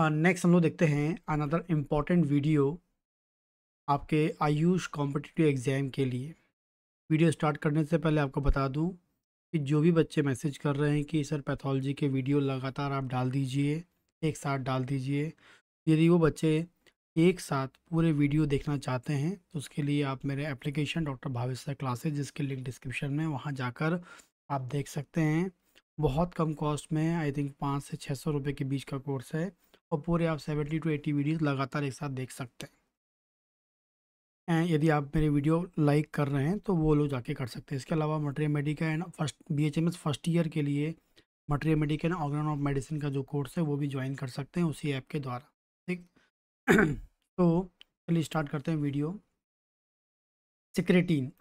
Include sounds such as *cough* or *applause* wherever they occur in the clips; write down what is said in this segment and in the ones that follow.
next हम लोग देखते हैं अनदर इम्पॉर्टेंट वीडियो आपके आयुष कॉम्पिटिटिव एग्ज़ाम के लिए वीडियो स्टार्ट करने से पहले आपको बता दूं कि जो भी बच्चे मैसेज कर रहे हैं कि सर पैथोलॉजी के वीडियो लगातार आप डाल दीजिए एक साथ डाल दीजिए यदि वो बच्चे एक साथ पूरे वीडियो देखना चाहते हैं तो उसके लिए आप मेरे एप्लीकेशन डॉक्टर भावेश क्लासेज जिसके लिंक डिस्क्रिप्शन में वहाँ जाकर आप देख सकते हैं बहुत कम कॉस्ट में आई थिंक पाँच से छः सौ रुपये के बीच का कोर्स है और पूरे आप सेवेंटी टू एटी वीडियोस लगातार एक साथ देख सकते हैं एंड यदि आप मेरे वीडियो लाइक कर रहे हैं तो वो लोग जाके कर सकते हैं इसके अलावा materia medica and first B H M S first year के लिए materia medica and organon of medicine का जो कोर्स है वो भी ज्वाइन कर सकते हैं उसी ऐप के द्वारा ठीक *clears throat* तो चलिए स्टार्ट करते हैं वीडियो सिक्रेटीन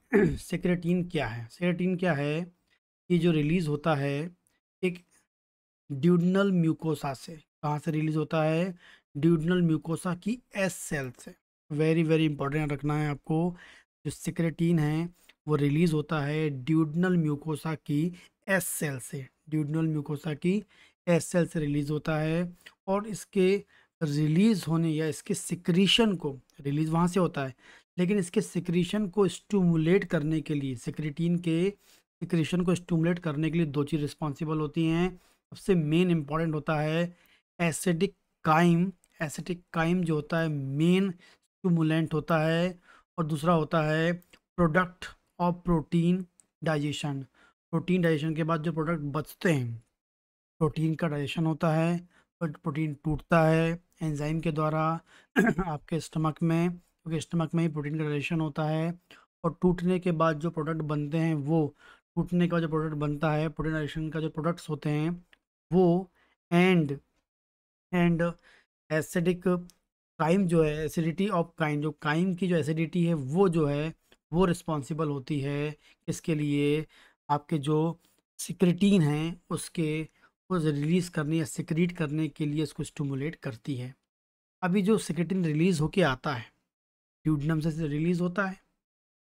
सिक्रेटीन क्या है सिक्रेटीन क्या है ये जो रिलीज़ होता है एक ड्यूडनल म्यूकोसा से कहाँ से रिलीज होता है ड्यूडनल म्यूकोसा की एस सेल से वेरी वेरी इंपॉर्टेंट रखना है आपको जो सिक्रेटीन है वो रिलीज़ होता है ड्यूडनल म्यूकोसा की एस सेल से ड्यूडनल म्यूकोसा की एस सेल से रिलीज़ होता है और इसके रिलीज़ होने या इसके सिक्रीशन को रिलीज़ वहाँ से होता है लेकिन इसके सिक्रीशन को स्टूमुलेट करने के लिए सिक्रेटीन के सिक्रीशन को स्टूमुलेट करने के लिए दो चीज़ रिस्पॉन्सिबल होती हैं सबसे मेन इम्पॉर्टेंट होता है एसिडिक काइम एसिडिक काइम जो होता है मेन स्टूमुलेंट होता है और दूसरा होता है product of protein digestion protein digestion के बाद जो प्रोडक्ट बचते हैं प्रोटीन का डाइजेशन होता है और प्रोटीन टूटता है एंजाइम के द्वारा *clears throat* आपके स्टमक में क्योंकि तो स्टमक में ही प्रोटीन का डाइजेशन होता है और टूटने के बाद जो प्रोडक्ट बनते हैं वो टूटने का जो प्रोडक्ट बनता है प्रोटीन डाइजेशन का जो प्रोडक्ट्स होते हैं वो एंड एंड एसिडिक काइम जो है एसिडिटी ऑफ काइम जो काइम की जो एसिडिटी है वो जो है वो रिस्पॉन्सिबल होती है इसके लिए आपके जो सिक्रिटीन हैं उसके उस रिलीज़ करने या सिक्रीट करने के लिए उसको स्टमुलेट करती है अभी जो सिक्रिटीन रिलीज़ होके आता है ड्यूडनम से रिलीज़ होता है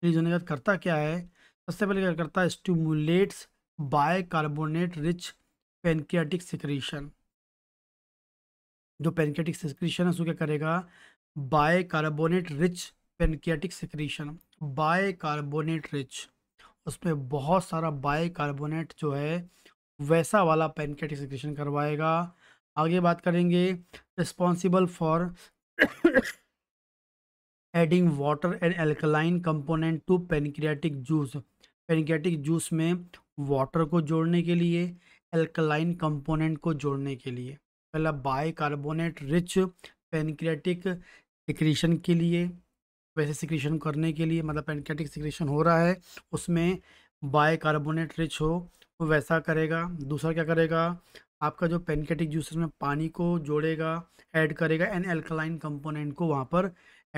रिलीज होने के बाद करता क्या है सबसे पहले क्या करता है stimulates bicarbonate rich pancreatic secretion जो पेनकेटिक सिक्रीशन है उसको क्या करेगा bicarbonate rich pancreatic secretion bicarbonate rich उसमें बहुत सारा बाय कार्बोनेट जो है वैसा वाला पेनकेटिक सिक्रीशन करवाएगा आगे बात करेंगे responsible for adding water and alkaline component to pancreatic juice pancreatic juice में वाटर को जोड़ने के लिए एल्कलाइन कंपोनेंट को जोड़ने के लिए पहला बाइकार्बोनेट रिच पेनक्रेटिक सिक्रीशन के लिए वैसे सिक्रीशन करने के लिए मतलब पेनक्रेटिक सिक्रीशन हो रहा है उसमें बाइकार्बोनेट रिच हो वो वैसा करेगा दूसरा क्या करेगा आपका जो पेनकेटिक जूसर में पानी को जोड़ेगा ऐड करेगा एंड एल्कलाइन कंपोनेंट को वहाँ पर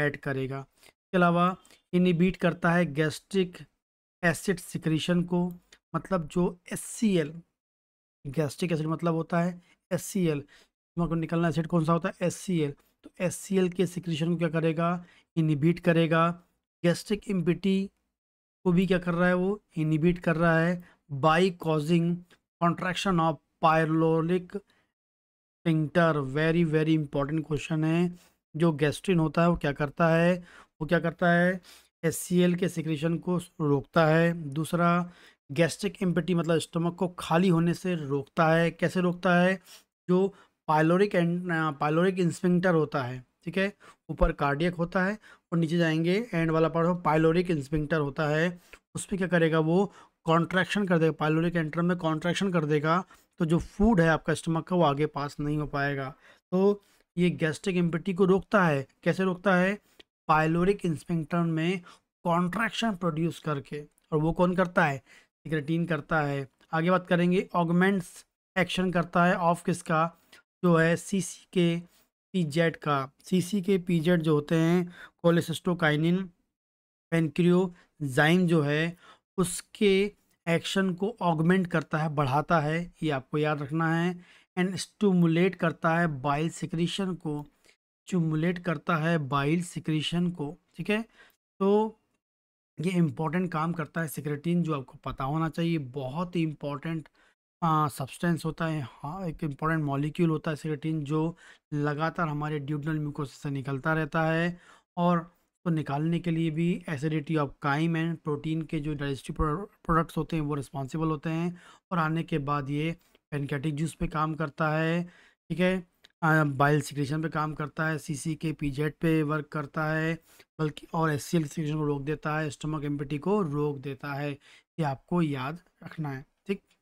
ऐड करेगा इसके अलावा इनिबीट करता है गैस्ट्रिक एसिड सिक्रीशन को मतलब जो एस गैस्ट्रिक एसिड मतलब होता है एस सी एल को निकलना एसिड कौन सा होता है एस सी एल तो एस सी एल के सिक्रेशन को क्या करेगा इनिबिट करेगा गैस्ट्रिक इम्पिटी को भी क्या कर रहा है वो इनिबिट कर रहा है by causing contraction of pyloric sphincter very very important question है जो गैस्ट्रिन होता है वो क्या करता है वो क्या करता है एस के सिक्रेशन को रोकता है दूसरा गैस्ट्रिक एम्पिटी मतलब स्टमक को खाली होने से रोकता है कैसे रोकता है जो पायलोरिक एंड पायलोरिक इंस्पेंटर होता है ठीक है ऊपर कार्डियक होता है और नीचे जाएंगे एंड वाला पार्ट पायलोरिक इंस्पेंटर होता है उसमें क्या करेगा वो कॉन्ट्रैक्शन कर देगा पायलोरिक एंट्रम में कॉन्ट्रैक्शन कर देगा तो जो फूड है आपका स्टमक का वो आगे पास नहीं हो पाएगा तो ये गैस्ट्रिक एम्पिटी को रोकता है कैसे रोकता है पायलोरिक इंस्पेक्टर में कॉन्ट्रैक्शन प्रोड्यूस करके और वो कौन करता है रूटीन करता है आगे बात करेंगे ऑगमेंट्स एक्शन करता है ऑफ किसका जो है सी सी के पी जेड का सी सी के पी जेड जो होते हैं कोलेसिस्टोकाइनिन पेनक्रियोजाइम जो है उसके एक्शन को ऑगमेंट करता है बढ़ाता है ये आपको याद रखना है एंड स्टूमुलेट करता है बाइल सिक्रीशन को स्टूमुलेट करता है बाइल सिक्रीशन को ठीक है तो ये इम्पॉर्टेंट काम करता है सिक्रेटिन जो आपको पता होना चाहिए बहुत ही इम्पॉर्टेंट सब्सटेंस होता है हाँ एक इम्पॉर्टेंट मॉलिक्यूल होता है सिक्रेटिन जो लगातार हमारे ड्यूडनल म्यूकोसिस से निकलता रहता है और तो निकालने के लिए भी acidity of chyme and protein के जो डाइजेस्टिव प्रोडक्ट्स होते हैं वो रिस्पॉन्सिबल होते हैं और आने के बाद ये पेनकेटिक जूस पे काम करता है ठीक है बाइल सिक्रेशन पे काम करता है सीसी के पीजेट पे वर्क करता है बल्कि और एस सिक्रेशन को रोक देता है स्टमक एम्पिटी को रोक देता है ये आपको याद रखना है ठीक